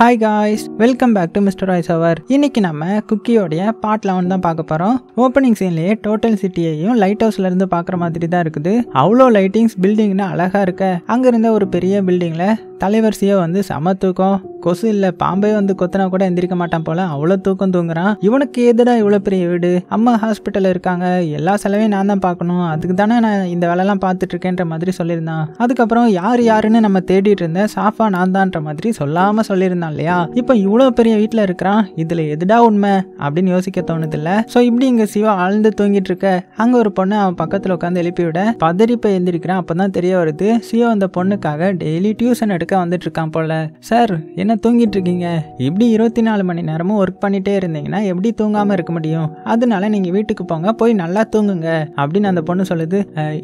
hi guys welcome back to mister Royce அவர் இன்னைக்கு நம்ம குக்கியோடைய பார்ட் லெவன் தான் பார்க்க போறோம் ஓப்பனிங் சீன்லேயே டோட்டல் சிட்டியையும் லைட் ஹவுஸ்ல இருந்து பாக்குற மாதிரி தான் இருக்குது அவ்வளோ லைட்டிங்ஸ் பில்டிங்னு அழகா இருக்க அங்க இருந்த ஒரு பெரிய பில்டிங்ல தலைவர் சிவ வந்து சம தூக்கம் கொசு இல்லை பாம்பே வந்து கொத்தினா கூட எந்திரிக்க மாட்டான் போல அவ்வளோ தூக்கம் தூங்குறான் இவனுக்கு எதுடா இவ்வளோ பெரிய வீடு அம்மா ஹாஸ்பிட்டலில் இருக்காங்க எல்லா செலவையும் நான் தான் பார்க்கணும் அதுக்கு தானே நான் இந்த வேலைலாம் பார்த்துட்டு இருக்கேன்ற மாதிரி சொல்லியிருந்தான் அதுக்கப்புறம் யார் யாருன்னு நம்ம தேடிட்டு இருந்தேன் சாஃபா நான் தான்ற மாதிரி சொல்லாமல் சொல்லியிருந்தான் இல்லையா இப்போ இவ்வளோ பெரிய வீட்டில் இருக்கிறான் இதில் எதுடா உண்மை அப்படின்னு யோசிக்க தோணுது இல்லை ஸோ இப்படி இங்கே சிவா ஆழ்ந்து தூங்கிட்டு இருக்க அங்கே ஒரு பொண்ணு அவன் பக்கத்தில் உட்காந்து எழுப்பி விட பதறிப்பை எழுந்திரிக்கிறான் அப்போ தான் தெரிய வருது சிவா அந்த பொண்ணுக்காக டெய்லி டியூஷன் எடுக்க வந்துட்டு இருக்கான் போல் சார் என்ன தூங்கிட்டு இருக்கீங்க இப்படி இருபத்தி நாலு மணி நேரமும் ஒர்க் பண்ணிகிட்டே இருந்தீங்கன்னா எப்படி தூங்காமல் இருக்க முடியும் அதனால நீங்கள் வீட்டுக்கு போங்க போய் நல்லா தூங்குங்க அப்படின்னு அந்த பொண்ணு சொல்லுது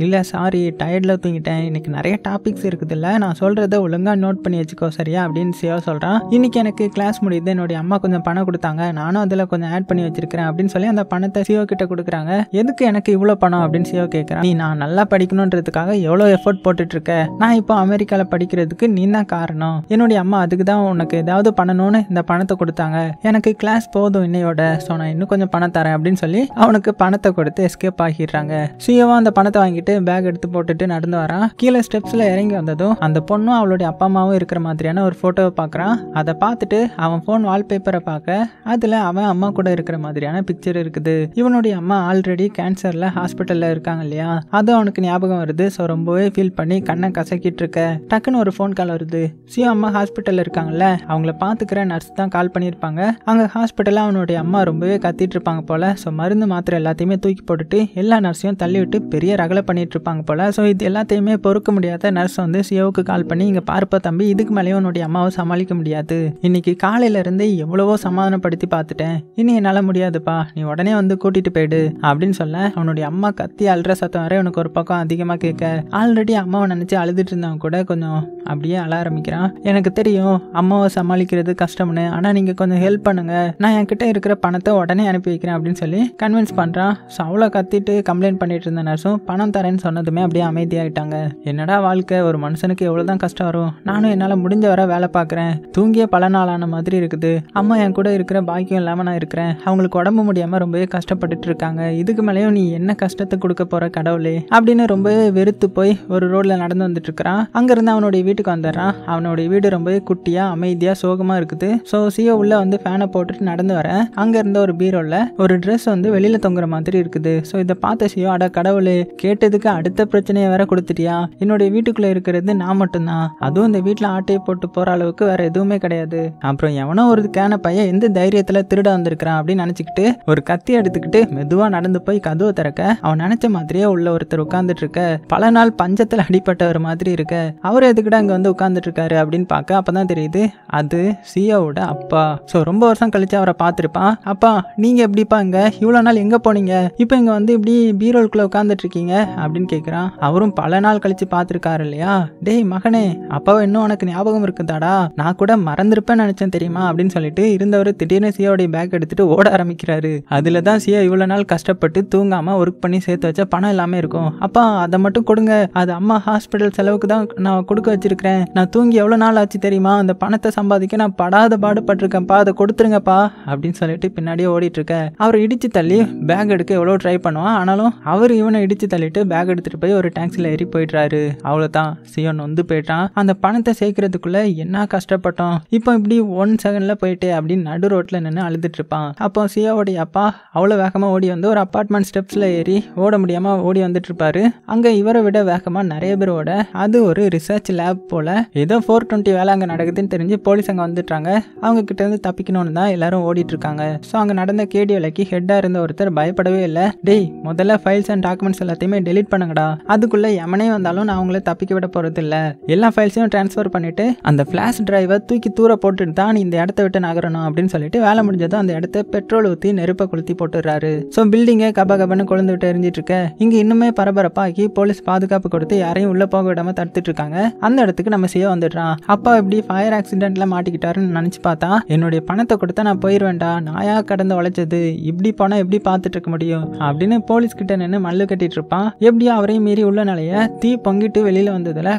இல்லை சாரி டயர்டில் தூங்கிட்டேன் இன்றைக்கி நிறைய டாபிக்ஸ் இருக்குதுல்ல நான் சொல்கிறத ஒழுங்காக நோட் பண்ணி வச்சுக்கோ சரியா அப்படின்னு சிவா சொல்கிறான் இன்றைக்கி எனக்கு கிளாஸ் முடியுது என்னுடைய அம்மா கொஞ்சம் பணம் கொடுத்தாங்க நானும் அதில் கொஞ்சம் ஆட் பண்ணி வச்சிருக்கேன் அப்படின்னு சொல்லி அந்த பணத்தை சிஓ கிட்ட கொடுக்குறாங்க எதுக்கு எனக்கு இவ்வளோ பணம் அப்படின்னு சிஓ கேட்குறான் நீ நான் நல்லா படிக்கணுன்றதுக்காக எவ்வளோ எஃபர்ட் போட்டுட்டு இருக்க நான் இப்போ அமெரிக்காவில் படிக்கிறதுக்கு நீ என்ன காரணம் என்னுடைய அம்மா அதுக்கு தான் உனக்கு ஏதாவது பண்ணணும்னு இந்த பணத்தை கொடுத்தாங்க எனக்கு கிளாஸ் போதும் இன்னையோட ஸோ நான் இன்னும் கொஞ்சம் பணம் தரேன் அப்படின்னு சொல்லி அவனுக்கு பணத்தை கொடுத்து எஸ்கேப் ஆகிடுறாங்க சுயவா அந்த பணத்தை வாங்கிட்டு பேக் எடுத்து போட்டுட்டு நடந்து வரான் கீழே ஸ்டெப்ஸ்ல இறங்கி வந்ததும் அந்த பொண்ணும் அவளுடைய அப்பா அம்மாவும் இருக்கிற மாதிரியான ஒரு போட்டோவை பார்க்குறான் அதை பார்த்துட்டு அவன் ஃபோன் வால்பேப்பரை பார்க்க அதில் அவன் அம்மா கூட இருக்கிற மாதிரியான பிக்சர் இருக்குது இவனுடைய அம்மா ஆல்ரெடி கேன்சரில் ஹாஸ்பிட்டலில் இருக்காங்க இல்லையா அது அவனுக்கு ஞாபகம் வருது ஸோ ரொம்பவே ஃபீல் பண்ணி கண்ணை கசக்கிட்டு இருக்க டக்குன்னு ஒரு ஃபோன் கால் வருது பண்ணுறது சியா அம்மா ஹாஸ்பிட்டலில் இருக்காங்கல்ல அவங்கள பார்த்துக்கிற நர்ஸ் தான் கால் பண்ணியிருப்பாங்க அங்கே ஹாஸ்பிட்டலில் அவனுடைய அம்மா ரொம்பவே கத்திட்டு இருப்பாங்க போல் ஸோ மருந்து மாத்திரை எல்லாத்தையுமே தூக்கி போட்டுட்டு எல்லா நர்ஸையும் தள்ளி விட்டு பெரிய ரகலை பண்ணிட்டு இருப்பாங்க போல் ஸோ இது எல்லாத்தையுமே பொறுக்க முடியாத நர்ஸ் வந்து சியோவுக்கு கால் பண்ணி இங்கே பார்ப்பா தம்பி இதுக்கு மேலேயும் உன்னுடைய அம்மாவை சமாளிக்க முடியாது இன்னைக்கு காலையிலேருந்து எவ்வளவோ சமாதானப்படுத்தி பார்த்துட்டேன் இனி என்னால் முடியாதுப்பா நீ உடனே வந்து கூட்டிகிட்டு போயிடு அப்படின்னு சொல்ல அவனுடைய அம்மா கத்தி அழுற சத்தம் வரை உனக்கு ஒரு பக்கம் அதிகமாக கேட்க ஆல்ரெடி அம்மாவை நினச்சி அழுதுட்டு இருந்தவங்க கூட கொஞ்சம் அப்படியே அழ ஆரம்பிக்கிறான் எனக்கு தெரியும் அம்மாவை சமாளிக்கிறது கஷ்டம்னு ஆனால் நீங்கள் கொஞ்சம் ஹெல்ப் பண்ணுங்கள் நான் என்கிட்ட இருக்கிற பணத்தை உடனே அனுப்பி வைக்கிறேன் அப்படின்னு சொல்லி கன்வின்ஸ் பண்ணுறான் ஸோ அவ்வளோ கத்திட்டு கம்ப்ளைண்ட் பண்ணிட்டு இருந்த நர்ஸும் பணம் தரேன்னு சொன்னதுமே அப்படியே அமைதியாயிட்டாங்க என்னடா வாழ்க்கை ஒரு மனுஷனுக்கு எவ்வளவுதான் கஷ்டம் வரும் நானும் என்னால் முடிஞ்ச வர வேலை பார்க்குறேன் தூங்கிய பல நாளான மாதிரி இருக்குது அம்மா என் கூட இருக்கிற பாக்கியம் இல்லாமல் நான் இருக்கிறேன் அவங்களுக்கு உடம்பு முடியாமல் ரொம்பவே கஷ்டப்பட்டுட்டு இருக்காங்க இதுக்கு மேலேயும் நீ என்ன கஷ்டத்தை கொடுக்க போகிற கடவுளே அப்படின்னு ரொம்பவே வெறுத்து போய் ஒரு ரோட்டில் நடந்து வந்துட்டு இருக்கிறான் அங்கேருந்து அவனுடைய வீட்டுக்கு வந்தார் வரான் அவனுடைய வீடு ரொம்பவே குட்டியாக அமைதியாக சோகமா இருக்குது ஸோ சியோ உள்ள வந்து ஃபேனை போட்டுட்டு நடந்து வர அங்க இருந்த ஒரு பீரோல ஒரு ட்ரெஸ் வந்து வெளியில தொங்குற மாதிரி இருக்குது ஸோ இதை பார்த்த சியோ அட கடவுள் கேட்டதுக்கு அடுத்த பிரச்சனையை வேற கொடுத்துட்டியா என்னுடைய வீட்டுக்குள்ளே இருக்கிறது நான் மட்டும்தான் அதுவும் இந்த வீட்டில் ஆட்டையை போட்டு போகிற அளவுக்கு வேற எதுவுமே கிடையாது அப்புறம் எவனோ ஒரு கேன பையன் எந்த தைரியத்துல திருட வந்திருக்கிறான் அப்படின்னு நினச்சிக்கிட்டு ஒரு கத்தி எடுத்துக்கிட்டு மெதுவாக நடந்து போய் கதவை திறக்க அவன் நினச்ச மாதிரியே உள்ள ஒருத்தர் உட்காந்துட்டு இருக்க பல நாள் பஞ்சத்தில் அடிப்பட்டவர் மாதிரி இருக்க அவர் எதுக்கிட்ட அங்கே வந்து உட்காந்து உட்காந்துட்ருக்காரு அப்படின்னு பார்க்க அப்போ தான் தெரியுது அது சியாவோட அப்பா ஸோ ரொம்ப வருஷம் கழித்து அவரை பார்த்துருப்பான் அப்பா நீங்கள் எப்படிப்பா இங்கே இவ்வளோ நாள் எங்கே போனீங்க இப்போ இங்கே வந்து இப்படி பீரோலுக்குள்ளே உட்காந்துட்ருக்கீங்க அப்படின்னு கேட்குறான் அவரும் பல நாள் கழித்து பார்த்துருக்காரு இல்லையா டேய் மகனே அப்பாவை இன்னும் உனக்கு ஞாபகம் இருக்குதாடா நான் கூட மறந்துருப்பேன் நினச்சேன் தெரியுமா அப்படின்னு சொல்லிட்டு இருந்தவர் திடீர்னு சியாவுடைய பேக் எடுத்துட்டு ஓட ஆரம்பிக்கிறாரு அதில் தான் சியா இவ்வளோ நாள் கஷ்டப்பட்டு தூங்காமல் ஒர்க் பண்ணி சேர்த்து வச்ச பணம் எல்லாமே இருக்கும் அப்பா அதை மட்டும் கொடுங்க அது அம்மா ஹாஸ்பிட்டல் செலவுக்கு தான் நான் கொடுக்க வச்சிருக்கிறேன் நான் தூங்கி எவ்வளோ நாள் ஆச்சு தெரியுமா அந்த பணத்தை சம்பாதிக்க நான் படாத பாடுபட்டிருக்கேன்ப்பா அதை கொடுத்துருங்கப்பா அப்படின்னு சொல்லிட்டு பின்னாடியே ஓடிட்டுருக்க அவர் இடித்து தள்ளி பேக் எடுக்க எவ்வளோ ட்ரை பண்ணுவான் ஆனாலும் அவர் இவனை இடித்து தள்ளிட்டு பேக் எடுத்துகிட்டு போய் ஒரு டாக்ஸியில் ஏறி போயிடுறாரு அவ்வளோதான் சிவன் வந்து போயிட்டான் அந்த பணத்தை சேர்க்கறதுக்குள்ளே என்ன கஷ்டப்பட்டோம் இப்போ இப்படி ஒன் செகண்டில் போயிட்டு அப்படின்னு நடு ரோட்டில் நின்று அழுதுட்டு இருப்பான் அப்போ சியோடைய அப்பா அவ்வளோ வேகமாக ஓடி வந்து ஒரு அப்பார்ட்மெண்ட் ஸ்டெப்ஸில் ஏறி ஓட முடியாமல் ஓடி வந்துட்டு இருப்பாரு அங்கே இவரை விட வேகமாக நிறைய பேர் ஓட அது ஒரு ரிசர்ச் லேப் போல் ஏதோ ஃபோர் டுவெண்ட்டி வேலை அங்கே நடக்குதுன்னு தெரிஞ்சு போலீஸ் அங்கே வந்துட்டாங்க அவங்க கிட்டேருந்து தப்பிக்கணும்னு தான் எல்லாரும் ஓடிட்டு இருக்காங்க ஸோ அங்கே நடந்த வேலைக்கு ஹெட்டாக இருந்த ஒருத்தர் பயப்படவே இல்லை டேய் முதல்ல ஃபைல்ஸ் அண்ட் டாக்குமெண்ட்ஸ் எல்லாத்தையுமே டெலிட் பண்ணுங்கடா அதுக்குள்ளே எமனே வந்தாலும் நான் அவங்கள தப்பிக்க விட போகிறது இல்லை எல்லா ஃபைல்ஸையும் ட்ரான்ஸ்ஃபர் பண்ணிவிட்டு அந்த ஃப்ளாஷ் டிரைவை தூக்கி தூர போட்டுட்டு தான் நீ இந்த இடத்த விட்டு நகரணும் அப்படின்னு சொல்லிட்டு வேலை முடிஞ்சதும் அந்த இடத்த பெட்ரோல் ஊற்றி நெருப்பை கொளுத்தி போட்டுடுறாரு ஸோ பில்டிங்கை கப கபன்னு கொழுந்து விட்டு எரிஞ்சிட்டு இருக்க இங்கே இன்னுமே பரபரப்பாக்கி போலீஸ் பாதுகாப்பு கொடுத்து யாரையும் உள்ளே போக விடாமல் தடுத்துட்டு இருக்காங்க அந்த இடத்துக்கு நம்ம ஈஸியாக வந்துடுறான் அப்பா எப்படி ஃபயர் ஆக்சிடென்ட்ல மாட்டிக்கிட்டாருன்னு நினச்சி பார்த்தா என்னுடைய பணத்தை கொடுத்தா நான் போயிடுவேன்டா நாயா கடந்து உழைச்சது இப்படி போனா எப்படி பார்த்துட்டு இருக்க முடியும் அப்படின்னு போலீஸ் கிட்ட நின்று மல்லு கட்டிட்டு இருப்பான் எப்படியோ அவரையும் மீறி உள்ள நிலைய தீ பொங்கிட்டு வெளியில் வந்ததில்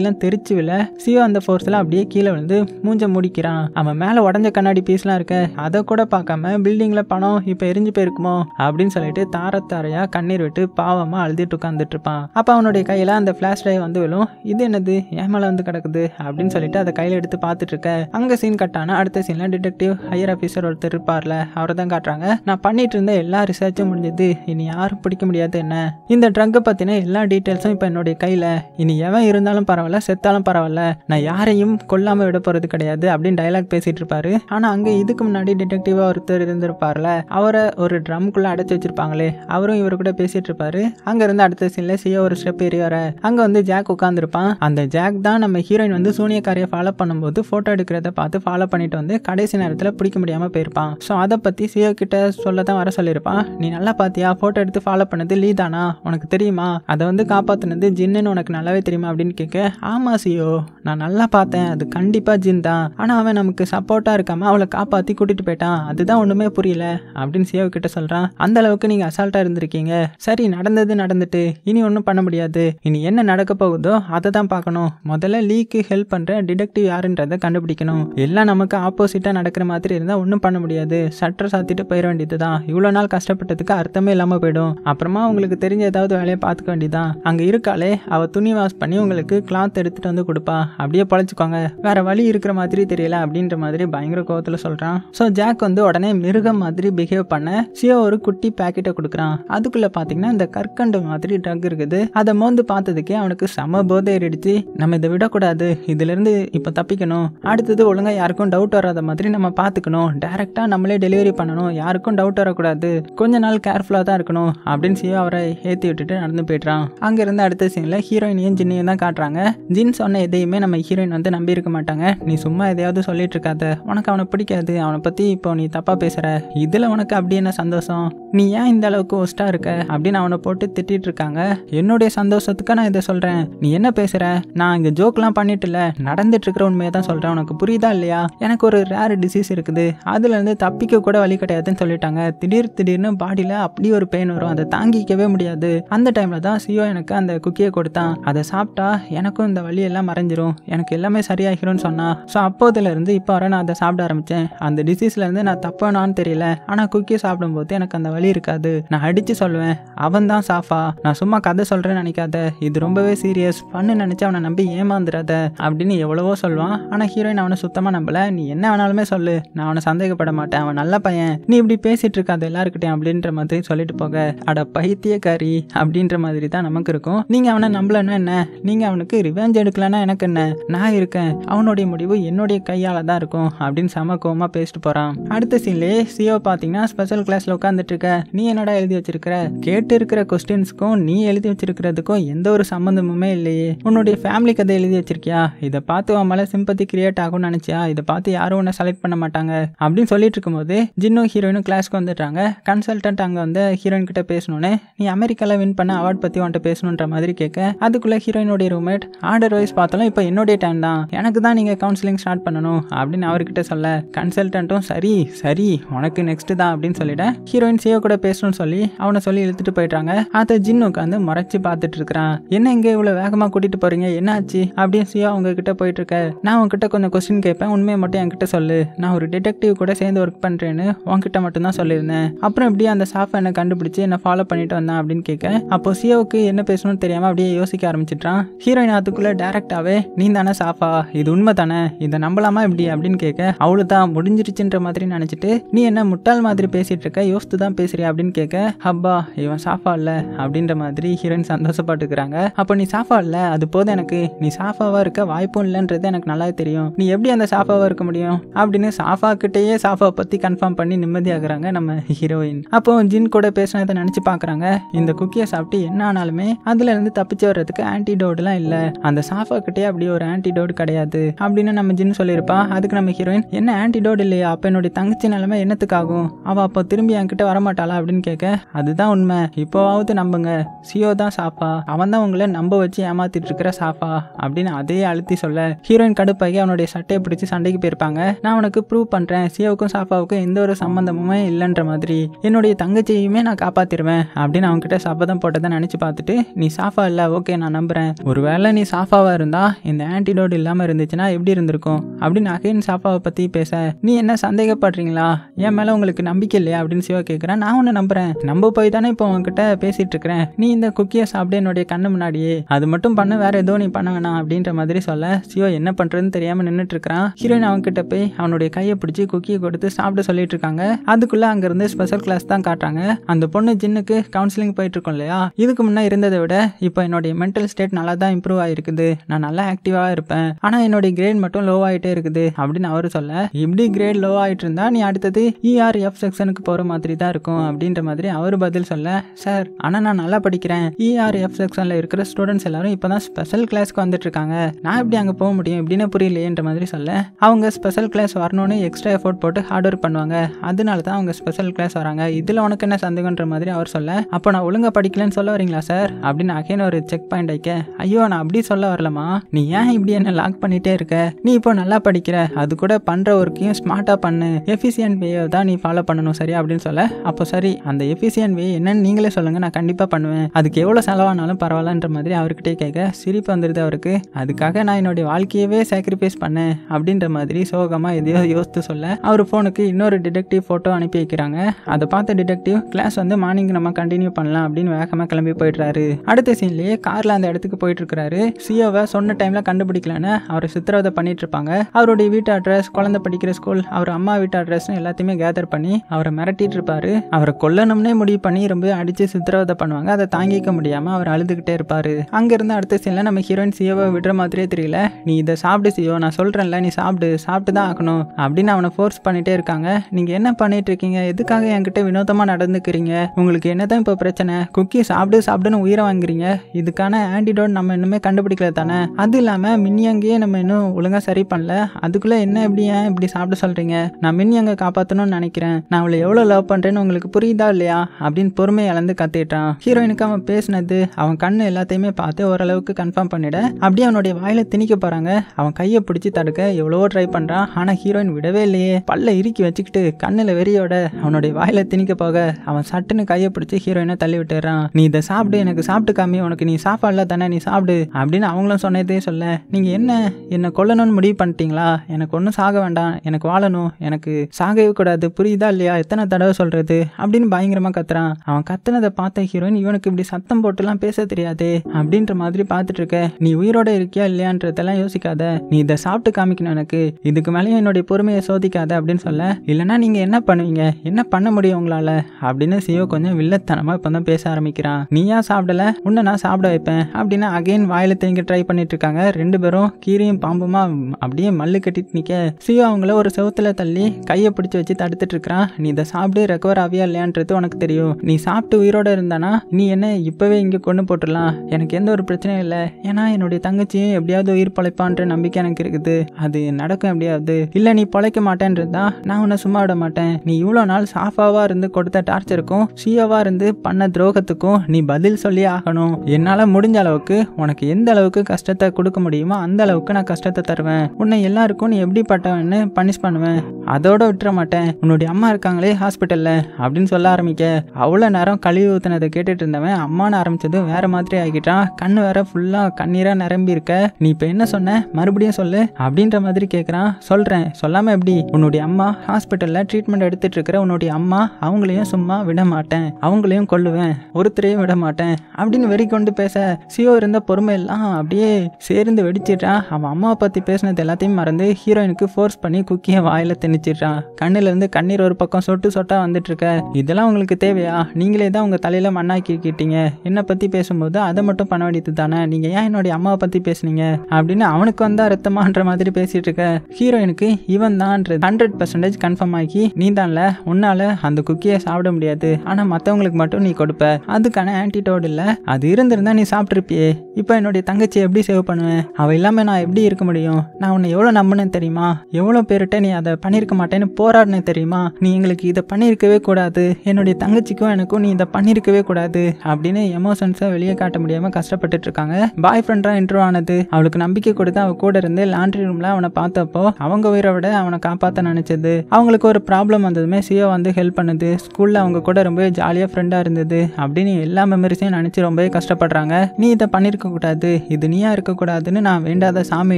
எல்லாம் தெரிச்சு விழ சிவா அந்த ஃபோர்ஸில் அப்படியே கீழே விழுந்து மூஞ்ச முடிக்கிறான் அவன் மேலே உடஞ்ச கண்ணாடி பீஸ்லாம் இருக்க அதை கூட பார்க்காம பில்டிங்கில் பணம் இப்போ எரிஞ்சு போயிருக்குமோ அப்படின்னு சொல்லிட்டு தாரத்தாரையாக கண்ணீர் விட்டு பாவமாக அழுதுட்டு உட்காந்துட்டு இருப்பான் அப்ப அவனுடைய கையில் அந்த ஃப்ளாஷ் லைவ் வந்து விழும் இது என்னது ஏமால வந்து கிடக்குது நடக்குது அப்படின்னு சொல்லிட்டு அதை கையில் எடுத்து பார்த்துட்டு இருக்க அங்கே சீன் கட்டானா அடுத்த சீனில் டிடெக்டிவ் ஹையர் ஆஃபீஸர் ஒருத்தர் இருப்பார்ல அவரை தான் காட்டுறாங்க நான் பண்ணிட்டு இருந்த எல்லா ரிசர்ச்சும் முடிஞ்சது இனி யாரும் பிடிக்க முடியாது என்ன இந்த ட்ரக்கை பற்றின எல்லா டீட்டெயில்ஸும் இப்போ என்னுடைய கையில் இனி எவன் இருந்தாலும் பரவாயில்ல செத்தாலும் பரவாயில்ல நான் யாரையும் கொல்லாமல் விட போகிறது கிடையாது அப்படின்னு டைலாக் பேசிகிட்டு இருப்பாரு ஆனால் அங்கே இதுக்கு முன்னாடி டிடெக்டிவாக ஒருத்தர் இருந்திருப்பார்ல அவரை ஒரு ட்ரம்குள்ளே அடைச்சி வச்சிருப்பாங்களே அவரும் இவர் கூட பேசிகிட்டு இருப்பாரு அங்கேருந்து அடுத்த சீனில் சியோ ஒரு ஸ்டெப் ஏறி வர அங்கே வந்து ஜாக் உட்காந்துருப்பான் அந்த ஜாக் தான் நம்ம ஹீரோ ஹீரோயின் வந்து காரியை ஃபாலோ பண்ணும்போது ஃபோட்டோ எடுக்கிறத பார்த்து ஃபாலோ பண்ணிட்டு வந்து கடைசி நேரத்தில் பிடிக்க முடியாமல் போயிருப்பான் ஸோ அதை பற்றி சிஓ கிட்ட சொல்ல தான் வர சொல்லியிருப்பான் நீ நல்லா பார்த்தியா ஃபோட்டோ எடுத்து ஃபாலோ பண்ணது லீ தானா உனக்கு தெரியுமா அதை வந்து காப்பாற்றினது ஜின்னுன்னு உனக்கு நல்லாவே தெரியுமா அப்படின்னு கேட்க ஆமாம் சியோ நான் நல்லா பார்த்தேன் அது கண்டிப்பாக ஜின் தான் ஆனால் அவன் நமக்கு சப்போர்ட்டாக இருக்காமல் அவளை காப்பாற்றி கூட்டிகிட்டு போயிட்டான் அதுதான் ஒன்றுமே புரியல அப்படின்னு சியோ கிட்ட சொல்கிறான் அந்த அளவுக்கு நீங்கள் அசால்ட்டாக இருந்திருக்கீங்க சரி நடந்தது நடந்துட்டு இனி ஒன்றும் பண்ண முடியாது இனி என்ன நடக்க போகுதோ அதை தான் பார்க்கணும் முதல்ல லீ எதிரிக்கு ஹெல்ப் பண்ணுற டிடெக்டிவ் யாருன்றதை கண்டுபிடிக்கணும் எல்லாம் நமக்கு ஆப்போசிட்டாக நடக்கிற மாதிரி இருந்தால் ஒன்றும் பண்ண முடியாது சட்டர் சாத்திட்டு போயிட வேண்டியது தான் இவ்வளோ நாள் கஷ்டப்பட்டதுக்கு அர்த்தமே இல்லாமல் போயிடும் அப்புறமா உங்களுக்கு தெரிஞ்ச ஏதாவது வேலையை பார்த்துக்க வேண்டியதான் அங்கே இருக்காளே அவள் துணி வாஷ் பண்ணி உங்களுக்கு கிளாத் எடுத்துகிட்டு வந்து கொடுப்பா அப்படியே பழச்சிக்கோங்க வேற வழி இருக்கிற மாதிரி தெரியல அப்படின்ற மாதிரி பயங்கர கோவத்தில் சொல்கிறான் ஸோ ஜாக் வந்து உடனே மிருகம் மாதிரி பிஹேவ் பண்ண சியோ ஒரு குட்டி பேக்கெட்டை கொடுக்குறான் அதுக்குள்ளே பார்த்தீங்கன்னா இந்த கற்கண்டு மாதிரி ட்ரக் இருக்குது அதை மோந்து பார்த்ததுக்கே அவனுக்கு செம போதை அடிச்சு நம்ம இதை விடக்கூடாது கூடாது இதுலேருந்து இப்போ தப்பிக்கணும் அடுத்தது ஒழுங்காக யாருக்கும் டவுட் வராத மாதிரி நம்ம பார்த்துக்கணும் டேரெக்டாக நம்மளே டெலிவரி பண்ணணும் யாருக்கும் டவுட் வரக்கூடாது கொஞ்ச நாள் கேர்ஃபுல்லாக தான் இருக்கணும் அப்படின்னு சொல்லி அவரை ஏற்றி விட்டுட்டு நடந்து போயிடுறான் அங்கேருந்து அடுத்த சீனில் ஹீரோயினையும் ஜின்னையும் தான் காட்டுறாங்க ஜின் சொன்ன எதையுமே நம்ம ஹீரோயின் வந்து நம்பி இருக்க மாட்டாங்க நீ சும்மா எதையாவது சொல்லிட்டு இருக்காத உனக்கு அவனை பிடிக்காது அவனை பற்றி இப்போ நீ தப்பாக பேசுகிற இதில் உனக்கு அப்படி என்ன சந்தோஷம் நீ ஏன் இந்த அளவுக்கு ஒஸ்ட்டாக இருக்க அப்படின்னு அவனை போட்டு திட்டிகிட்டு இருக்காங்க என்னுடைய சந்தோஷத்துக்கு நான் இதை சொல்கிறேன் நீ என்ன பேசுகிற நான் இங்கே ஜோக்லாம் பண்ணிட்டு இல்ல நடந்துட்டு இருக்கிற உண்மையை தான் சொல்கிறேன் உனக்கு புரியுதா இல்லையா எனக்கு ஒரு ரேர் டிசீஸ் இருக்குது அதுலேருந்து தப்பிக்க கூட வழி கிடையாதுன்னு சொல்லிட்டாங்க திடீர் திடீர்னு பாடியில் அப்படி ஒரு பெயின் வரும் அதை தாங்கிக்கவே முடியாது அந்த டைமில் தான் சியோ எனக்கு அந்த குக்கியை கொடுத்தான் அதை சாப்பிட்டா எனக்கும் இந்த எல்லாம் மறைஞ்சிரும் எனக்கு எல்லாமே சரியாகிரும்னு சொன்னா ஸோ அப்போதுலேருந்து இப்போ வர நான் அதை சாப்பிட ஆரம்பித்தேன் அந்த டிசீஸ்லேருந்து நான் தப்பானான்னு தெரியல ஆனால் குக்கியை சாப்பிடும்போது எனக்கு அந்த வழி இருக்காது நான் அடித்து சொல்லுவேன் அவன் தான் சாஃபா நான் சும்மா கதை சொல்றேன்னு நினைக்காத இது ரொம்பவே சீரியஸ் பண்ணு நினச்சி அவனை நம்பி ஏமாந்துடாத மாட்டேன் அப்படின்னு எவ்வளவோ சொல்லுவான் ஆனால் ஹீரோயின் அவனை சுத்தமாக நம்பல நீ என்ன வேணாலுமே சொல்லு நான் அவனை சந்தேகப்பட மாட்டேன் அவன் நல்ல பையன் நீ இப்படி பேசிட்டு இருக்காது எல்லாருக்கிட்டையும் அப்படின்ற மாதிரி சொல்லிட்டு போக அட பைத்தியக்காரி அப்படின்ற மாதிரி தான் நமக்கு இருக்கும் நீங்கள் அவனை நம்பலன்னா என்ன நீங்கள் அவனுக்கு ரிவெஞ்ச் எடுக்கலன்னா எனக்கு என்ன நான் இருக்கேன் அவனுடைய முடிவு என்னுடைய கையால் தான் இருக்கும் அப்படின்னு சம கோமா பேசிட்டு போகிறான் அடுத்த சீன்லேயே சிஓ பார்த்தீங்கன்னா ஸ்பெஷல் கிளாஸில் உட்காந்துட்டு இருக்க நீ என்னடா எழுதி வச்சிருக்கிற கேட்டு இருக்கிற கொஸ்டின்ஸ்க்கும் நீ எழுதி வச்சிருக்கிறதுக்கும் எந்த ஒரு சம்மந்தமுமே இல்லையே உன்னுடைய ஃபேமிலி கதை எழுதி வச்சிருக்க வச்சிருக்கியா இதை பார்த்து அவன் மேலே சிம்பத்தி கிரியேட் ஆகும்னு நினச்சியா இதை பார்த்து யாரும் ஒன்றை செலக்ட் பண்ண மாட்டாங்க அப்படின்னு சொல்லிட்டு இருக்கும்போது ஜின்னும் ஹீரோயினும் கிளாஸ்க்கு வந்துட்டாங்க கன்சல்டன்ட் அங்கே வந்து ஹீரோயின் கிட்ட பேசணும்னு நீ அமெரிக்காவில் வின் பண்ண அவார்ட் பற்றி உன்ட்ட பேசணுன்ற மாதிரி கேட்க அதுக்குள்ளே ஹீரோயினுடைய ரூம்மேட் ஆர்டர் வைஸ் பார்த்தாலும் இப்போ என்னுடைய டைம் தான் எனக்கு தான் நீங்கள் கவுன்சிலிங் ஸ்டார்ட் பண்ணணும் அப்படின்னு அவர்கிட்ட சொல்ல கன்சல்டன்ட்டும் சரி சரி உனக்கு நெக்ஸ்ட் தான் அப்படின்னு சொல்லிட்டு ஹீரோயின் சேவ கூட பேசணும்னு சொல்லி அவனை சொல்லி இழுத்துட்டு போயிட்டாங்க அதை ஜின்னு உட்காந்து முறைச்சி பார்த்துட்டு இருக்கிறான் என்ன இங்கே இவ்வளோ வேகமாக கூட்டிட்டு போறீங்க என்னாச்சு அப்படின்னு கன்வின்சியாக உங்ககிட்ட போயிட்டுருக்க நான் உங்ககிட்ட கொஞ்சம் கொஸ்டின் கேட்பேன் உண்மையை மட்டும் என்கிட்ட சொல்லு நான் ஒரு டிடெக்டிவ் கூட சேர்ந்து ஒர்க் பண்ணுறேன்னு உங்ககிட்ட மட்டும்தான் சொல்லியிருந்தேன் அப்புறம் இப்படியே அந்த ஸ்டாஃப் என்னை கண்டுபிடிச்சி என்னை ஃபாலோ பண்ணிட்டு வந்தேன் அப்படின்னு கேட்க அப்போ சியோவுக்கு என்ன பேசணும்னு தெரியாமல் அப்படியே யோசிக்க ஆரம்பிச்சிட்டான் ஹீரோயின் அதுக்குள்ளே டேரெக்டாகவே நீ தானே சாஃபா இது உண்மை தானே இதை நம்பலாமா இப்படி அப்படின்னு கேட்க அவ்வளோ தான் முடிஞ்சிருச்சுன்ற மாதிரி நினச்சிட்டு நீ என்ன முட்டாள் மாதிரி பேசிகிட்டு இருக்க யோசித்து தான் பேசுறியா அப்படின்னு கேட்க ஹப்பா இவன் சாஃபா இல்லை அப்படின்ற மாதிரி ஹீரோயின் சந்தோஷப்பட்டுக்கிறாங்க அப்போ நீ சாஃபா இல்லை அது போதும் எனக்கு நீ சாஃபாவ சாஃபாவாக இருக்க வாய்ப்பும் இல்லைன்றது எனக்கு நல்லா தெரியும் நீ எப்படி அந்த சாஃபாவாக இருக்க முடியும் அப்படின்னு சாஃபா கிட்டேயே சாஃபா பற்றி கன்ஃபார்ம் பண்ணி நிம்மதியாகிறாங்க நம்ம ஹீரோயின் அப்போ ஜின் கூட பேசினதை நினச்சி பார்க்குறாங்க இந்த குக்கியை சாப்பிட்டு என்ன ஆனாலுமே அதுலேருந்து தப்பிச்சு வர்றதுக்கு ஆன்டிடோட்லாம் இல்லை அந்த சாஃபா கிட்டேயே அப்படி ஒரு ஆன்டிடோடு கிடையாது அப்படின்னு நம்ம ஜின் சொல்லியிருப்பா அதுக்கு நம்ம ஹீரோயின் என்ன ஆன்டிடோடு இல்லையா அப்போ என்னுடைய தங்கச்சி நிலைமை என்னத்துக்காகும் அவள் அப்போ திரும்பி என்கிட்ட வரமாட்டாளா அப்படின்னு கேட்க அதுதான் உண்மை இப்போவாவது நம்புங்க சியோ தான் சாஃபா அவன் தான் உங்களை நம்ப வச்சு ஏமாத்திட்டு இருக்கிற சாஃபா அப்படின்னு அதையே அழுத்தி சொல்ல ஹீரோயின் கடுப்பாகி அவனுடைய சட்டையை பிடிச்சி சண்டைக்கு போயிருப்பாங்க நான் உனக்கு ப்ரூவ் பண்ணுறேன் சியோவுக்கும் சாஃபாவுக்கும் எந்த ஒரு சம்மந்தமுமே இல்லைன்ற மாதிரி என்னுடைய தங்கச்சியுமே நான் காப்பாற்றிடுவேன் அப்படின்னு அவன்கிட்ட சபதம் போட்டதை நினச்சி பார்த்துட்டு நீ சாஃபா இல்லை ஓகே நான் நம்புகிறேன் ஒருவேளை நீ சாஃபாவாக இருந்தால் இந்த ஆன்டிடோட் இல்லாமல் இருந்துச்சுன்னா எப்படி இருந்திருக்கும் அப்படின்னு அகைன் சாஃபாவை பற்றி பேச நீ என்ன சந்தேகப்படுறீங்களா என் மேலே உங்களுக்கு நம்பிக்கை இல்லையா அப்படின்னு சிவா கேட்குறேன் நான் உன்னை நம்புகிறேன் நம்ப போய் தானே இப்போ உங்ககிட்ட பேசிட்டு இருக்கிறேன் நீ இந்த குக்கியை சாப்பிட்டு என்னுடைய கண்ணு முன்னாடியே அது மட்டும் பண்ண வேற ஏதோ நீ பண்ண வேணாம் அப்படின்ற மாதிரி சொல்ல சியோ என்ன பண்ணுறதுன்னு தெரியாமல் இருக்கான் ஹீரோயின் அவன்கிட்ட போய் அவனுடைய கையை பிடிச்சி குக்கியை கொடுத்து சாப்பிட சொல்லிட்டு இருக்காங்க அதுக்குள்ளே அங்கேருந்து ஸ்பெஷல் கிளாஸ் தான் காட்டுறாங்க அந்த பொண்ணு ஜின்னுக்கு கவுன்சிலிங் போயிட்டு இருக்கோம் இல்லையா இதுக்கு முன்னே இருந்ததை விட இப்போ என்னுடைய மென்டல் ஸ்டேட் நல்லா தான் இம்ப்ரூவ் ஆகிருக்குது நான் நல்லா ஆக்டிவாக இருப்பேன் ஆனால் என்னுடைய கிரேட் மட்டும் லோ ஆயிட்டே இருக்குது அப்படின்னு அவரு சொல்ல இப்படி கிரேட் லோ ஆயிட்டு இருந்தா நீ அடுத்தது இஆர் e எஃப் செக்ஷனுக்கு போகிற மாதிரி தான் இருக்கும் அப்படின்ற மாதிரி அவர் பதில் சொல்ல சார் ஆனால் நான் நல்லா படிக்கிறேன் இஆர் எஃப் செக்ஷனில் இருக்கிற ஸ்டூடெண்ட்ஸ் எல்லாரும் இப்போ தான் ஸ்பெஷல் கிளாஸ்க்கு வந்துட்டு இருக்காங்க நான் எப்படி அங்கே போக முடியும் இப்படின்னு புரியலையேன்ற மாதிரி சொல்ல அவங்க ஸ்பெஷல் கிளாஸ் வரணும்னு எக்ஸ்ட்ரா எஃபோர்ட் போட்டு ஹார்ட் ஒர்க் பண்ணுவாங்க அதனால தான் அவங்க ஸ்பெஷல் கிளாஸ் வராங்க இதில் உனக்கு என்ன சந்தேகன்ற மாதிரி அவர் சொல்ல அப்போ நான் ஒழுங்காக படிக்கலன்னு சொல்ல வரீங்களா சார் அப்படின்னு அகைன் ஒரு செக் பாயிண்ட் வைக்க ஐயோ நான் அப்படி சொல்ல வரலமா நீ ஏன் இப்படி என்ன லாக் பண்ணிட்டே இருக்க நீ இப்போ நல்லா படிக்கிற அது கூட பண்ணுற ஒர்க்கையும் ஸ்மார்ட்டாக பண்ணு எஃபிஷியன்ட் வேயை தான் நீ ஃபாலோ பண்ணணும் சரி அப்படின்னு சொல்ல அப்போ சரி அந்த எஃபிஷியன்ட் வே என்னன்னு நீங்களே சொல்லுங்கள் நான் கண்டிப்பாக பண்ணுவேன் அதுக்கு எவ்வளோ செலவானாலும் பரவாயில்லன்ற மாதிரி அவர்கிட்டே கேட்க சிரிப்பு வந்துடுது அவருக்கு அது அதுக்காக நான் என்னுடைய வாழ்க்கையவே சாக்ரிஃபைஸ் பண்ணேன் அப்படின்ற மாதிரி சோகமாக எதையோ யோசித்து சொல்ல அவர் ஃபோனுக்கு இன்னொரு டிடெக்டிவ் ஃபோட்டோ அனுப்பி வைக்கிறாங்க அதை பார்த்த டிடெக்டிவ் கிளாஸ் வந்து மார்னிங் நம்ம கண்டினியூ பண்ணலாம் அப்படின்னு வேகமாக கிளம்பி போயிடுறாரு அடுத்த சீன்லேயே காரில் அந்த இடத்துக்கு போயிட்டு இருக்கிறாரு சிஓவை சொன்ன டைமில் கண்டுபிடிக்கலன்னு அவரை சித்திரவதை பண்ணிட்டு இருப்பாங்க அவருடைய வீட்டு அட்ரஸ் குழந்தை படிக்கிற ஸ்கூல் அவர் அம்மா வீட்டு அட்ரஸ் எல்லாத்தையுமே கேதர் பண்ணி அவரை மிரட்டிட்டு இருப்பாரு அவரை கொல்லணும்னே முடிவு பண்ணி ரொம்ப அடித்து சித்திரவதை பண்ணுவாங்க அதை தாங்கிக்க முடியாமல் அவர் அழுதுகிட்டே இருப்பார் அங்கேருந்து அடுத்த சீனில் நம்ம ஹீரோயின் சிஓவை விடுற மாதிரியே தெரியல நீ இதை சாப்பிடு செய்யோ நான் சொல்கிறேன்ல நீ சாப்பிடு சாப்பிட்டு தான் ஆகணும் அப்படின்னு அவனை ஃபோர்ஸ் பண்ணிகிட்டே இருக்காங்க நீங்கள் என்ன பண்ணிட்டு இருக்கீங்க எதுக்காக என்கிட்ட வினோதமாக நடந்துக்கிறீங்க உங்களுக்கு என்ன தான் இப்போ பிரச்சனை குக்கி சாப்பிடு சாப்பிடுன்னு உயிரை வாங்குறீங்க இதுக்கான ஆன்டிடோட் நம்ம இன்னுமே கண்டுபிடிக்கல தானே அது இல்லாமல் மின்யங்கையே நம்ம இன்னும் ஒழுங்காக சரி பண்ணல அதுக்குள்ளே என்ன எப்படி ஏன் இப்படி சாப்பிட சொல்கிறீங்க நான் மின்னியங்க காப்பாற்றணும்னு நினைக்கிறேன் நான் அவளை எவ்வளோ லவ் பண்ணுறேன்னு உங்களுக்கு புரியுதா இல்லையா அப்படின்னு பொறுமை இழந்து கத்திட்டான் ஹீரோயினுக்கு அவன் பேசினது அவன் கண்ணு எல்லாத்தையுமே பார்த்து ஓரளவுக்கு கன்ஃபார்ம் பண்ணிட அப்படியே அவனோட அவனுடைய வாயில திணிக்க போறாங்க அவன் கையை பிடிச்சி தடுக்க எவ்வளவோ ட்ரை பண்றான் ஆனா ஹீரோயின் விடவே இல்லையே பல்ல இறுக்கி வச்சுக்கிட்டு கண்ணுல வெறியோட அவனுடைய வாயில திணிக்க போக அவன் சட்டுன்னு கையை பிடிச்சி ஹீரோயினை தள்ளி விட்டுறான் நீ இதை சாப்பிடு எனக்கு சாப்பிட்டு காமி உனக்கு நீ சாப்பாடுல தானே நீ சாப்பிடு அப்படின்னு அவங்களும் சொன்னதே சொல்ல நீங்க என்ன என்னை கொல்லணும்னு முடிவு பண்ணிட்டீங்களா எனக்கு ஒன்றும் சாக வேண்டாம் எனக்கு வாழணும் எனக்கு சாகவே கூடாது புரியுதா இல்லையா எத்தனை தடவை சொல்றது அப்படின்னு பயங்கரமா கத்துறான் அவன் கத்துனதை பார்த்த ஹீரோயின் இவனுக்கு இப்படி சத்தம் போட்டுலாம் பேச தெரியாது அப்படின்ற மாதிரி பார்த்துட்டு இருக்க நீ உயிரோட இருக்க இருக்கியா இல்லையான்றதெல்லாம் யோசிக்காத நீ இதை சாப்பிட்டு காமிக்கணும் எனக்கு இதுக்கு மேலேயும் என்னுடைய பொறுமையை சோதிக்காத அப்படின்னு சொல்ல இல்லைனா நீங்கள் என்ன பண்ணுவீங்க என்ன பண்ண முடியும் உங்களால் அப்படின்னு சியோ கொஞ்சம் வில்லத்தனமாக இப்போ தான் பேச ஆரம்பிக்கிறான் நீயா சாப்பிடல உன்னை நான் சாப்பிட வைப்பேன் அப்படின்னு அகைன் வாயில தேங்க ட்ரை பண்ணிட்டு இருக்காங்க ரெண்டு பேரும் கீரையும் பாம்புமா அப்படியே மல்லு கட்டிட்டு நிற்க சியோ அவங்கள ஒரு செவத்தில் தள்ளி கையை பிடிச்சி வச்சு தடுத்துட்டு இருக்கிறான் நீ இதை சாப்பிட்டு ரெக்கவர் ஆவியா இல்லையான்றது உனக்கு தெரியும் நீ சாப்பிட்டு உயிரோடு இருந்தானா நீ என்ன இப்பவே இங்கே கொண்டு போட்டுடலாம் எனக்கு எந்த ஒரு பிரச்சனையும் இல்லை ஏன்னா என்னுடைய தங்கச்சி நீயும் எப்படியாவது உயிர் பழைப்பான்ற நம்பிக்கை எனக்கு இருக்குது அது நடக்கும் எப்படியாவது இல்லை நீ பழைக்க மாட்டேன்றதா நான் உன்னை சும்மா விட மாட்டேன் நீ இவ்வளோ நாள் சாஃபாவா இருந்து கொடுத்த டார்ச்சருக்கும் சுயவாக இருந்து பண்ண துரோகத்துக்கும் நீ பதில் சொல்லி ஆகணும் என்னால் முடிஞ்ச அளவுக்கு உனக்கு எந்த அளவுக்கு கஷ்டத்தை கொடுக்க முடியுமோ அந்த அளவுக்கு நான் கஷ்டத்தை தருவேன் உன்னை எல்லாருக்கும் நீ எப்படிப்பட்டவன்னு பனிஷ் பண்ணுவேன் அதோட விட்டுற மாட்டேன் உன்னுடைய அம்மா இருக்காங்களே ஹாஸ்பிட்டலில் அப்படின்னு சொல்ல ஆரம்பிக்க அவ்வளோ நேரம் கழுவி ஊத்தினதை கேட்டுட்டு இருந்தவன் அம்மானு ஆரம்பித்ததும் வேறு மாதிரி ஆகிட்டான் கண் வேற ஃபுல்லாக கண்ணீராக நிரம்பி இருக்க நீ இப்போ என்ன சொன்ன மறுபடியும் சொல்லு அப்படின்ற மாதிரி கேட்குறான் சொல்கிறேன் சொல்லாமல் எப்படி உன்னுடைய அம்மா ஹாஸ்பிட்டலில் ட்ரீட்மெண்ட் எடுத்துட்டு இருக்கிற உன்னுடைய அம்மா அவங்களையும் சும்மா விட மாட்டேன் அவங்களையும் கொள்ளுவேன் ஒருத்தரையும் விட மாட்டேன் அப்படின்னு வெறி கொண்டு பேச சியோ இருந்த பொறுமையெல்லாம் அப்படியே சேர்ந்து வெடிச்சிடுறான் அவன் அம்மாவை பற்றி பேசினது எல்லாத்தையும் மறந்து ஹீரோயினுக்கு ஃபோர்ஸ் பண்ணி குக்கியை வாயில் திணிச்சிடுறான் இருந்து கண்ணீர் ஒரு பக்கம் சொட்டு சொட்டாக இருக்க இதெல்லாம் உங்களுக்கு தேவையா நீங்களே தான் உங்கள் தலையில் மண்ணாக்கிக்கிட்டீங்க என்னை பற்றி பேசும்போது அதை மட்டும் பண்ண வேண்டியது தானே நீங்கள் ஏன் என்னுடைய அம்மாவை பற்றி பேசுனீங்க பேசுனீங்க அப்படின்னு அவனுக்கு வந்து ரத்தமான்ற மாதிரி பேசிட்டு இருக்க ஹீரோயினுக்கு இவன் தான்ன்றது ஹண்ட்ரட் பர்சன்டேஜ் கன்ஃபார்ம் ஆகி நீ தான்ல உன்னால அந்த குக்கியை சாப்பிட முடியாது ஆனா மத்தவங்களுக்கு மட்டும் நீ கொடுப்ப அதுக்கான ஆன்டிடோடு இல்ல அது இருந்திருந்தா நீ சாப்பிட்டுருப்பியே இப்போ என்னுடைய தங்கச்சி எப்படி சேவ் பண்ணுவேன் அவ இல்லாம நான் எப்படி இருக்க முடியும் நான் உன்னை எவ்வளவு நம்பினேன் தெரியுமா எவ்வளவு பேருட்ட நீ அதை பண்ணிருக்க மாட்டேன்னு போராடினே தெரியுமா நீ எங்களுக்கு இதை பண்ணியிருக்கவே கூடாது என்னுடைய தங்கச்சிக்கும் எனக்கும் நீ இதை பண்ணியிருக்கவே கூடாது அப்படின்னு எமோஷன்ஸை வெளியே காட்ட முடியாம கஷ்டப்பட்டுட்டு இருக்காங்க பாய் ஃப்ரெண்டாக இன்டர்வ் ஆனது அவளுக்கு நம்பிக்கை கொடுத்து அவ கூட இருந்து லாண்ட்ரி ரூம்ல அவனை பார்த்தப்போ அவங்க உயிரை விட அவனை காப்பாற்ற நினைச்சது அவங்களுக்கு ஒரு ப்ராப்ளம் வந்ததுமே சியோ வந்து ஹெல்ப் பண்ணுது ஸ்கூல்ல அவங்க கூட ரொம்ப ஜாலியா ஃப்ரெண்டா இருந்தது அப்படின்னு எல்லா மெமரிஸையும் நினைச்சு ரொம்பவே கஷ்டப்படுறாங்க நீ இதை பண்ணிருக்க கூடாது இது நீயா இருக்கக்கூடாதுன்னு நான் வேண்டாத சாமி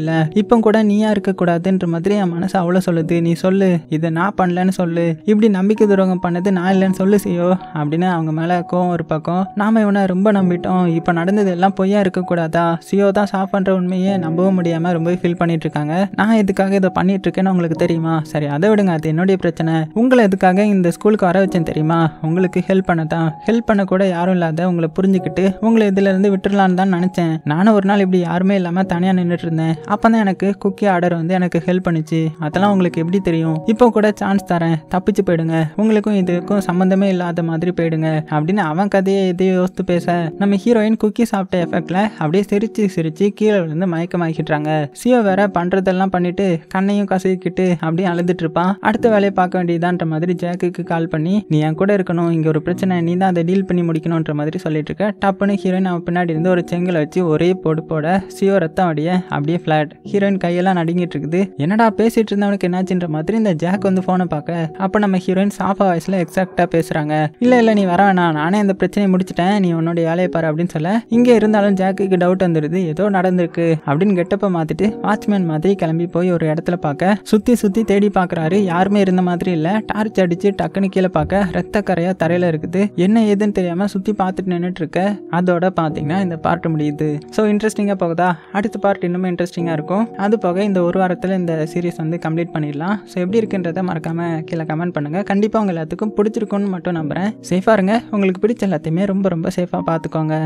இல்லை இப்போ கூட நீயா இருக்கக்கூடாதுன்ற மாதிரி என் மனசு அவ்வளோ சொல்லுது நீ சொல்லு இதை நான் பண்ணலன்னு சொல்லு இப்படி நம்பிக்கை துரோகம் பண்ணது நான் இல்லைன்னு சொல்லு சியோ அப்படின்னு அவங்க மேலே கோவம் ஒரு பக்கம் நாம இவனை ரொம்ப நம்பிட்டோம் இப்போ நடந்தது எல்லாம் பொய்யா இருக்கக்கூடாதா சியோ தான் சாஃப்ட் பண்ணுற உண்மையை நம்பவும் முடியாமல் ரொம்ப ஃபீல் பண்ணிட்டு இருக்காங்க நான் இதுக்காக இதை பண்ணிட்டு இருக்கேன்னு உங்களுக்கு தெரியுமா சரி அதை விடுங்க அது என்னுடைய பிரச்சனை உங்களை எதுக்காக இந்த ஸ்கூலுக்கு வர வச்சேன் தெரியுமா உங்களுக்கு ஹெல்ப் பண்ண தான் ஹெல்ப் பண்ண கூட யாரும் இல்லாத உங்களை புரிஞ்சுக்கிட்டு உங்களை இதுல இருந்து விட்டுடலான்னு தான் நினைச்சேன் நானும் ஒரு நாள் இப்படி யாருமே இல்லாம தனியா நின்றுட்டு இருந்தேன் அப்பதான் எனக்கு குக்கி ஆர்டர் வந்து எனக்கு ஹெல்ப் பண்ணுச்சு அதெல்லாம் உங்களுக்கு எப்படி தெரியும் இப்போ கூட சான்ஸ் தரேன் தப்பிச்சு போயிடுங்க உங்களுக்கும் இதுக்கும் சம்மந்தமே இல்லாத மாதிரி போயிடுங்க அப்படின்னு அவன் கதையை எதையும் யோசித்து பேச நம்ம ஹீரோயின் குக்கி சாப்பிட்ட எஃபெக்ட்ல அப்படியே சிரிச்சு சிரிச்சு கீழே விழுந்து மயக்கமாக்கிட்டாங்க சியோ வேற பண்றதெல்லாம் பண்ணிட்டு கண்ணையும் கசக்கிட்டு அப்படியே அழுதுட்டு இருப்பான் அடுத்த வேலையை பார்க்க வேண்டியதான்ற மாதிரி ஜேக்குக்கு கால் பண்ணி நீ என் கூட இருக்கணும் இங்க ஒரு பிரச்சனை நீ தான் அதை டீல் பண்ணி முடிக்கணும்ன்ற மாதிரி சொல்லிட்டு இருக்க டப்புன்னு ஹீரோயின் அவன் பின்னாடி இருந்து ஒரு செங்கலை வச்சு ஒரே போடு போட சியோ ரத்தம் அடிய அப்படியே பிளாட் ஹீரோயின் கையெல்லாம் நடுங்கிட்டு இருக்குது என்னடா பேசிட்டு இருந்தவனுக்கு என்னாச்சுன்ற மாதிரி இந்த ஜாக் வந்து போனை பார்க்க அப்போ நம்ம ஹீரோயின் சாஃபா வயசுல எக்ஸாக்டா பேசுறாங்க இல்ல இல்ல நீ வர வேணாம் நானே இந்த பிரச்சனையை முடிச்சிட்டேன் நீ உன்னோட வேலையை பாரு அப்படின்னு சொல்ல இங்க இருந்தாலும் ஜாக்குக்கு டவுட் வந்துடுது ஏதோ நடந்து நடந்திருக்கு அப்படின்னு கெட்டப்ப மாத்திட்டு வாட்ச்மேன் மாதிரி கிளம்பி போய் ஒரு இடத்துல பார்க்க சுத்தி சுத்தி தேடி பாக்குறாரு யாருமே இருந்த மாதிரி இல்ல டார்ச் அடிச்சு டக்குன்னு கீழே பார்க்க ரத்த கரையா தரையில இருக்குது என்ன ஏதுன்னு தெரியாம சுத்தி பார்த்துட்டு நின்றுட்டு இருக்க அதோட பாத்தீங்கன்னா இந்த பார்ட் முடியுது ஸோ இன்ட்ரெஸ்டிங்கா போகுதா அடுத்த பார்ட் இன்னுமே இன்ட்ரெஸ்டிங்கா இருக்கும் அது போக இந்த ஒரு வாரத்துல இந்த சீரீஸ் வந்து கம்ப்ளீட் பண்ணிடலாம் ஸோ எப்படி இருக்குன்றத மறக்காம கீழே கமெண்ட் பண்ணுங்க கண்டிப்பா உங்க எல்லாத்துக்கும் பிடிச்சிருக்கும்னு மட்டும் நம்புறேன் சேஃபா இருங்க உங்களுக்கு பிடிச்ச எல்லாத்தையுமே ரொம்ப ரொம்ப சேஃபா பார்த்துக்கோங்க